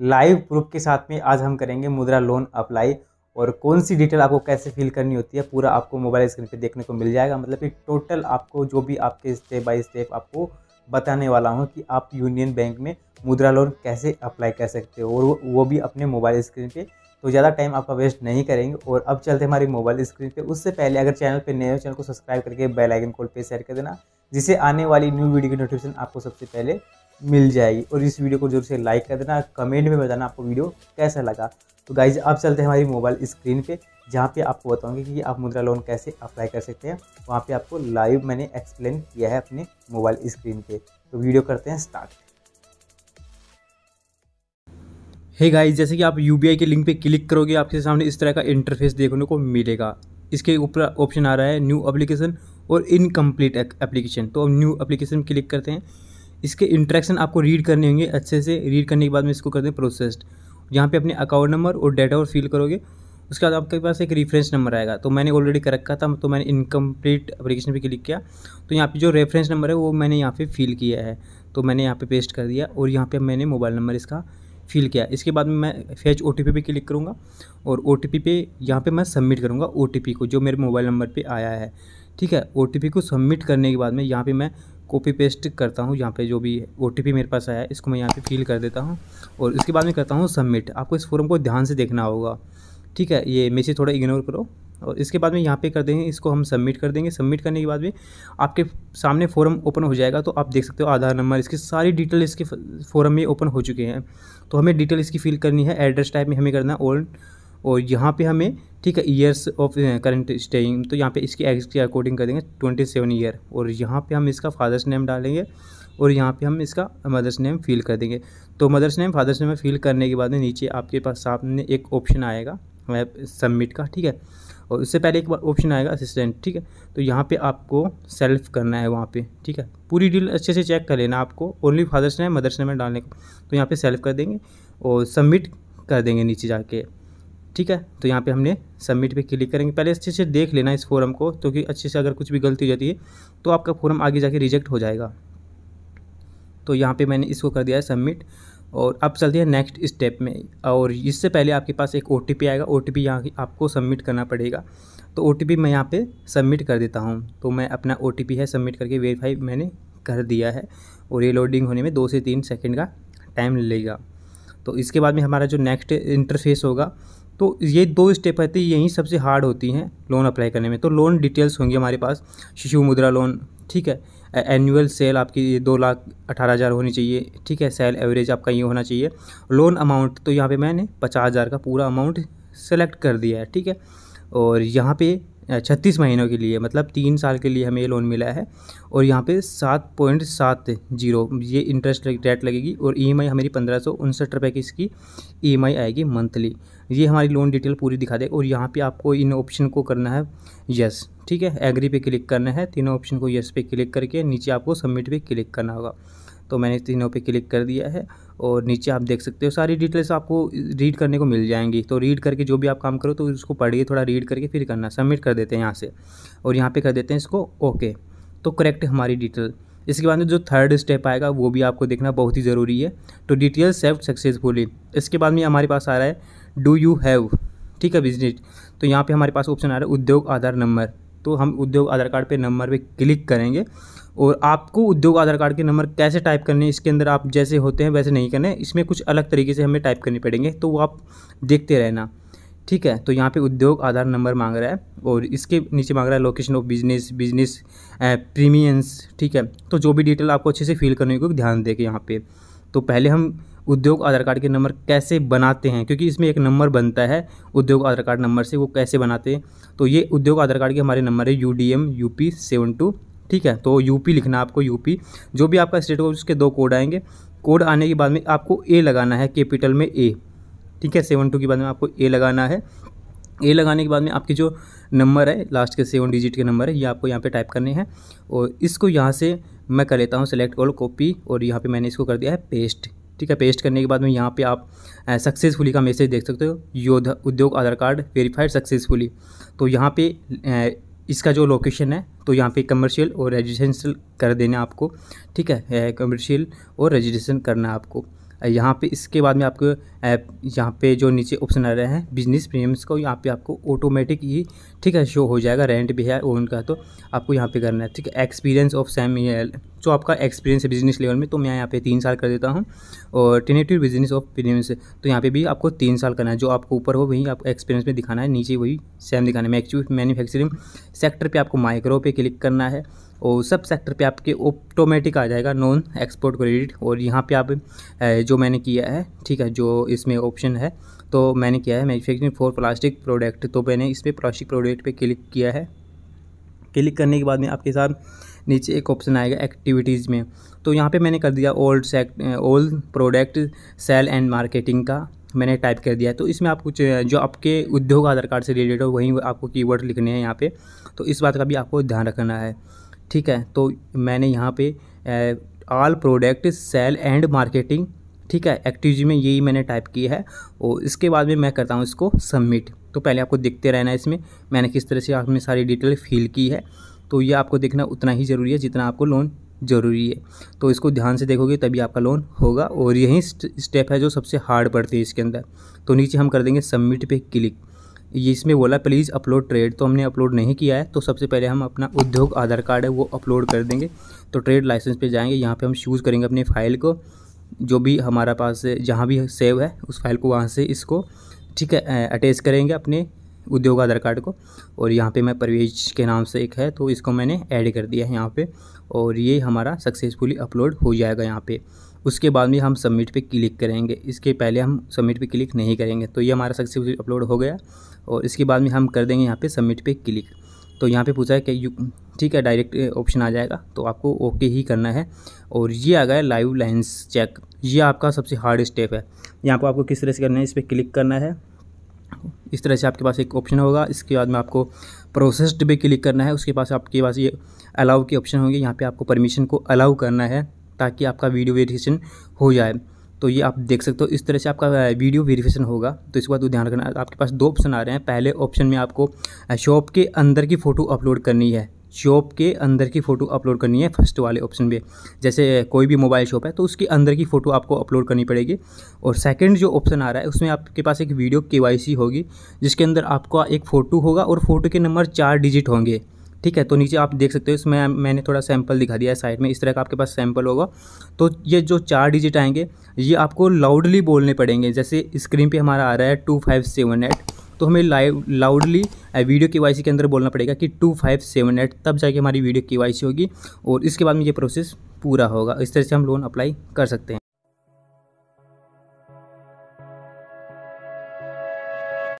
live proof के साथ में आज हम करेंगे मुद्रा लोन अप्लाई और कौन सी डिटेल आपको कैसे फिल करनी होती है पूरा आपको मोबाइल स्क्रीन पे देखने को मिल जाएगा मतलब कि टोटल आपको जो भी आपके स्टेप बाय स्टेप आपको बताने वाला हूँ कि आप यूनियन बैंक में मुद्रा लोन कैसे अप्लाई कर सकते हो और वो भी अपने मोबाइल स्क्रीन पे तो ज़्यादा टाइम आपका वेस्ट नहीं करेंगे और अब चलते हमारी मोबाइल स्क्रीन पे उससे पहले अगर चैनल पे नए हो चैनल को सब्सक्राइब करके बेल आइकन कॉल पे शेयर कर देना जिससे आने वाली न्यू वीडियो की नोटिफिकेशन आपको सबसे पहले मिल जाएगी और इस वीडियो को जरूर से लाइक कर देना कमेंट में बताना आपको वीडियो कैसा लगा तो गाइज अब चलते हैं हमारी मोबाइल स्क्रीन पे जहाँ पे आपको बताऊँगी कि आप मुद्रा लोन कैसे अप्लाई कर सकते हैं वहाँ पे आपको लाइव मैंने एक्सप्लेन किया है अपने मोबाइल स्क्रीन पे तो वीडियो करते हैं स्टार्ट हे hey जैसे कि आप यू के लिंक पे क्लिक करोगे आपके सामने इस तरह का इंटरफेस देखने को मिलेगा इसके ऊपर ऑप्शन आ रहा है न्यू अप्लीकेशन और इनकम्प्लीट एप्लीकेशन तो अब न्यू अप्लीकेशन क्लिक करते हैं इसके इंट्रैक्शन आपको रीड करने होंगे अच्छे से रीड करने के बाद में इसको कर दें प्रोसेस्ड यहाँ पे अपने अकाउंट नंबर और डेटा और फिल करोगे उसके बाद आपके पास एक रेफरेंस नंबर आएगा तो मैंने ऑलरेडी कर रखा था तो मैंने इनकम्प्लीट अप्लीकेशन पर क्लिक किया तो यहाँ पर जो रेफरेंस नंबर है वो मैंने यहाँ पर फिल किया है तो मैंने यहाँ पे पेस्ट कर दिया और यहाँ पर मैंने मोबाइल नंबर इसका फिल किया इसके बाद में मैं फेच ओ टी पे क्लिक करूँगा और ओ टी पे यहाँ पर मैं सबमिट करूँगा ओ को जो मेरे मोबाइल नंबर पर आया है ठीक है ओ को सबमिट करने के बाद में यहाँ पर मैं कॉपी पेस्ट करता हूँ यहाँ पे जो भी ओ मेरे पास आया इसको मैं यहाँ पे फिल कर देता हूँ और इसके बाद में करता हूँ सबमिट आपको इस फॉर्म को ध्यान से देखना होगा ठीक है ये मैसेज थोड़ा इग्नोर करो और इसके बाद में यहाँ पे कर देंगे इसको हम सबमिट कर देंगे सबमिट करने के बाद में आपके सामने फॉर्म ओपन हो जाएगा तो आप देख सकते हो आधार नंबर इसकी सारी डिटेल इसके फॉर्म में ओपन हो चुके हैं तो हमें डिटेल इसकी फिल करनी है एड्रेस टाइप में हमें करना है और और यहाँ पे हमें ठीक है ईयर्स ऑफ करंट स्टेइंग तो यहाँ पे इसकी एज के अकॉर्डिंग कर देंगे ट्वेंटी सेवन ईयर और यहाँ पे हम इसका फादर्स नेम डालेंगे और यहाँ पे हम इसका मदर्स नेम फिल कर देंगे तो mother's name father's name fill करने के बाद में नीचे आपके पास सामने एक ऑप्शन आएगा सबमिट का ठीक है और उससे पहले एक बार ऑप्शन आएगा असिस्टेंट ठीक है तो यहाँ पे आपको सेल्फ करना है वहाँ पे ठीक है पूरी डील अच्छे से चेक कर लेना आपको only father's name mother's name डालने को तो यहाँ पे सेल्फ कर देंगे और सबमिट कर देंगे नीचे जाके ठीक है तो यहाँ पे हमने सबमिट पे क्लिक करेंगे पहले अच्छे से देख लेना इस फॉरम को क्योंकि तो अच्छे से अगर कुछ भी गलती हो जाती है तो आपका फॉरम आगे जाके रिजेक्ट हो जाएगा तो यहाँ पे मैंने इसको कर दिया है सबमिट और अब चलते हैं नेक्स्ट स्टेप में और इससे पहले आपके पास एक ओ टी पी आएगा ओ टी पी यहाँ आपको सबमिट करना पड़ेगा तो ओ टी पी मैं यहाँ पर सबमिट कर देता हूँ तो मैं अपना ओ टी पी है सबमिट करके वेरीफाई मैंने कर दिया है और ये लोडिंग होने में दो से तीन सेकेंड का टाइम लेगा तो इसके बाद में हमारा जो नेक्स्ट इंटरफेस होगा तो ये दो स्टेप रहते हैं यहीं सबसे हार्ड होती हैं लोन अप्लाई करने में तो लोन डिटेल्स होंगी हमारे पास शिशु मुद्रा लोन ठीक है एनुअल सेल आपकी ये दो लाख अठारह हज़ार होनी चाहिए ठीक है सेल एवरेज आपका ये होना चाहिए लोन अमाउंट तो यहाँ पे मैंने पचास हज़ार का पूरा अमाउंट सेलेक्ट कर दिया है ठीक है और यहाँ पे छत्तीस महीनों के लिए मतलब तीन साल के लिए हमें ये लोन मिला है और यहाँ पे सात पॉइंट सात जीरो ये इंटरेस्ट रेट लगेगी और आई e हमारी पंद्रह सौ उनसठ रुपये की इसकी आई e आएगी मंथली ये हमारी लोन डिटेल पूरी दिखा देगा और यहाँ पे आपको इन ऑप्शन को करना है यस ठीक है एग्री पे क्लिक करना है तीनों ऑप्शन को यस पे क्लिक करके नीचे आपको सबमिट पर क्लिक करना होगा तो मैंने तीनों पर क्लिक कर दिया है और नीचे आप देख सकते हो सारी डिटेल्स आपको रीड करने को मिल जाएंगी तो रीड करके जो भी आप काम करो तो उसको पढ़िए थोड़ा रीड करके फिर करना सबमिट कर देते हैं यहाँ से और यहाँ पर कर देते हैं इसको ओके तो करेक्ट हमारी डिटेल इसके बाद में जो थर्ड स्टेप आएगा वो भी आपको देखना बहुत ही ज़रूरी है तो डिटेल सेव सक्सेसफुली इसके बाद में हमारे पास आ रहा है डू यू हैव ठीक है बिजनेस तो यहाँ पे हमारे पास ऑप्शन आ रहा है उद्योग आधार नंबर तो हम उद्योग आधार कार्ड पे नंबर पे क्लिक करेंगे और आपको उद्योग आधार कार्ड के नंबर कैसे टाइप करने इसके अंदर आप जैसे होते हैं वैसे नहीं करने इसमें कुछ अलग तरीके से हमें टाइप करने पड़ेंगे तो वो आप देखते रहना ठीक है तो यहाँ पे उद्योग आधार नंबर मांग रहा है और इसके नीचे मांग रहा है location of business business premises ठीक है तो जो भी डिटेल आपको अच्छे से फिल करने को ध्यान दे के यहाँ पर तो पहले हम उद्योग आधार कार्ड के नंबर कैसे बनाते हैं क्योंकि इसमें एक नंबर बनता है उद्योग आधार कार्ड नंबर से वो कैसे बनाते हैं तो ये उद्योग आधार कार्ड के हमारे नंबर है U D M U P seven two ठीक है तो यूपी लिखना आपको यूपी जो भी आपका स्टेट होगा उसके दो कोड आएंगे कोड आने के बाद में आपको ए लगाना है कैपिटल में ए ठीक है सेवन टू के बाद में आपको ए लगाना है ए लगाने के बाद में आपके जो नंबर है लास्ट के सेवन डिजिट के नंबर है ये आपको यहाँ पे टाइप करने हैं और इसको यहाँ से मैं कर लेता हूँ सेलेक्ट ऑल कॉपी और यहाँ पे मैंने इसको कर दिया है पेस्ट ठीक है पेस्ट करने के बाद में यहाँ पे आप सक्सेसफुली का मैसेज देख सकते हो योद्धा उद्योग आधार कार्ड वेरीफाइड सक्सेसफुली तो यहाँ पे इसका जो लोकेशन है तो यहाँ पे कमर्शियल और रजिस्ट्रेशन कर देना आपको ठीक है कमर्शियल और रजिस्ट्रेशन करना है आपको यहाँ पे इसके बाद में आपको ऐप यहाँ पे जो नीचे ऑप्शन आ रहे हैं बिजनेस प्रीमियम्स को यहाँ पे आपको ऑटोमेटिक ही ठीक है शो हो जाएगा रेंट भी है ओन का तो आपको यहाँ पे करना है ठीक है एक्सपीरियंस ऑफ सेम जो आपका एक्सपीरियंस है बिजनेस लेवल में तो मैं यहाँ पे तीन साल कर देता हूँ और टेनेटिव बिजनेस ऑफ प्रीमियम्स तो यहाँ पे भी आपको तीन साल करना है जो आपको ऊपर हो वहीं आपको एक्सपीरियंस में दिखाना है नीचे वही सेम दिखाना है मैक्चुअल मैनुफैक्चरिंग सेक्टर पर आपको माइक्रो पे क्लिक करना है और सब सेक्टर पे आपके ऑटोमेटिक आ जाएगा नॉन एक्सपोर्ट क्रेडिट और यहाँ पे आप जो मैंने किया है ठीक है जो इसमें ऑप्शन है तो मैंने किया है मैन्युफैक्चरिंग फॉर प्लास्टिक प्रोडक्ट तो मैंने इस पर प्लास्टिक प्रोडक्ट पे क्लिक किया है क्लिक करने के बाद में आपके साथ नीचे एक ऑप्शन आएगा एक्टिविटीज़ में तो यहाँ पे मैंने कर दिया ओल्ड सेक्ट old product sale and marketing का मैंने टाइप कर दिया तो इसमें आप कुछ जो आपके उद्योग आधार कार्ड से रिलेटेड हो वहीं आपको कीवर्ड लिखने हैं यहाँ पे तो इस बात का भी आपको ध्यान रखना है ठीक है तो मैंने यहाँ पर all product sale and marketing ठीक है एक्टिव में यही मैंने टाइप किया है और इसके बाद में मैं करता हूँ इसको सबमिट तो पहले आपको देखते रहना है इसमें मैंने किस तरह से आपने सारी डिटेल फिल की है तो ये आपको देखना उतना ही ज़रूरी है जितना आपको लोन ज़रूरी है तो इसको ध्यान से देखोगे तभी आपका लोन होगा और यही स्टेप है जो सबसे हार्ड पड़ती है इसके अंदर तो नीचे हम कर देंगे सबमिट पे क्लिक ये इसमें बोला प्लीज़ अपलोड ट्रेड तो हमने अपलोड नहीं किया है तो सबसे पहले हम अपना उद्योग आधार कार्ड है वो अपलोड कर देंगे तो ट्रेड लाइसेंस पे जाएंगे यहाँ पे हम चूज़ करेंगे अपनी फ़ाइल को जो भी हमारा पास जहाँ भी सेव है उस फाइल को वहाँ से इसको ठीक है अटैच करेंगे अपने उद्योग आधार कार्ड को और यहाँ पे मैं परवेज के नाम से एक है तो इसको मैंने ऐड कर दिया है यहाँ पे और ये हमारा सक्सेसफुली अपलोड हो जाएगा यहाँ पे उसके बाद में हम सबमिट पे क्लिक करेंगे इसके पहले हम सबमिट पे क्लिक नहीं करेंगे तो ये हमारा सक्सेसफुली अपलोड हो गया और इसके बाद में हम कर देंगे यहाँ पे सबमिट पे क्लिक तो यहाँ पे पूछा है कि यू ठीक है डायरेक्ट ऑप्शन आ जाएगा तो आपको ओके ही करना है और ये आ गया लाइव लाइन्स चेक ये आपका सबसे हार्ड स्टेप है यहाँ पर आपको किस तरह से करना है इस पर क्लिक करना है इस तरह से आपके पास एक ऑप्शन होगा इसके बाद में आपको प्रोसेस्ड पे क्लिक करना है उसके पास आपके पास ये अलाउ के ऑप्शन होंगे यहाँ पे आपको परमिशन को अलाउ करना है ताकि आपका वीडियो वेरिफिकेशन हो जाए तो ये आप देख सकते हो इस तरह से आपका वीडियो वेरिफिकेशन होगा तो इसके बाद ध्यान रखना आपके पास दो ऑप्शन आ रहे हैं पहले ऑप्शन में आपको शॉप के अंदर की फ़ोटो अपलोड करनी है शॉप के अंदर की फ़ोटो अपलोड करनी है फर्स्ट वाले ऑप्शन पे जैसे कोई भी मोबाइल शॉप है तो उसके अंदर की फ़ोटो आपको अपलोड करनी पड़ेगी और सेकंड जो ऑप्शन आ रहा है उसमें आपके पास एक वीडियो केवाईसी होगी जिसके अंदर आपका एक फ़ोटो होगा और फोटो के नंबर चार डिजिट होंगे ठीक है तो नीचे आप देख सकते हो इसमें मैंने थोड़ा सैंपल दिखा दिया है साइड में इस तरह का आपके पास सैंपल होगा तो ये जो चार डिजिट आएंगे ये आपको लाउडली बोलने पड़ेंगे जैसे स्क्रीन पे हमारा आ रहा है टू फाइव सेवन एट तो हमें लाइव लाउडली वीडियो के वाई के अंदर बोलना पड़ेगा कि टू फाइव सेवन एट तब जाके हमारी वीडियो के वाई होगी और इसके बाद में ये प्रोसेस पूरा होगा इस तरह से हम लोन अप्लाई कर सकते हैं